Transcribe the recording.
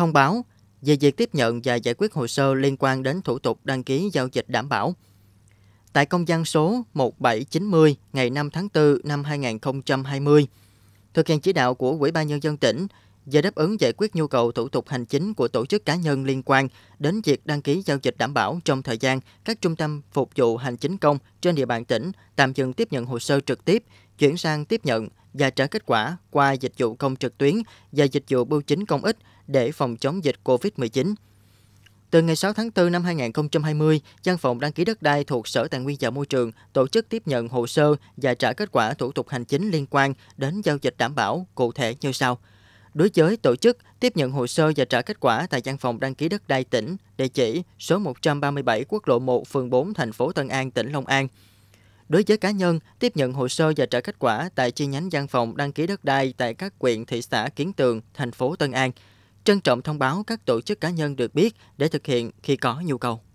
thông báo về việc tiếp nhận và giải quyết hồ sơ liên quan đến thủ tục đăng ký giao dịch đảm bảo. Tại công văn số 1790 ngày 5 tháng 4 năm 2020, thực hiện chỉ đạo của Ủy ban Nhân dân tỉnh về đáp ứng giải quyết nhu cầu thủ tục hành chính của tổ chức cá nhân liên quan đến việc đăng ký giao dịch đảm bảo trong thời gian các trung tâm phục vụ hành chính công trên địa bàn tỉnh tạm dừng tiếp nhận hồ sơ trực tiếp, chuyển sang tiếp nhận và trả kết quả qua dịch vụ công trực tuyến và dịch vụ bưu chính công ích để phòng chống dịch COVID-19. Từ ngày 6 tháng 4 năm 2020, Văn phòng đăng ký đất đai thuộc Sở Tài nguyên và Môi trường tổ chức tiếp nhận hồ sơ và trả kết quả thủ tục hành chính liên quan đến giao dịch đảm bảo cụ thể như sau. Đối với tổ chức tiếp nhận hồ sơ và trả kết quả tại Văn phòng đăng ký đất đai tỉnh, địa chỉ số 137 quốc lộ 1 phường 4 thành phố Tân An, tỉnh Long An – Đối với cá nhân, tiếp nhận hồ sơ và trả kết quả tại chi nhánh văn phòng đăng ký đất đai tại các quyện thị xã Kiến Tường, thành phố Tân An. Trân trọng thông báo các tổ chức cá nhân được biết để thực hiện khi có nhu cầu.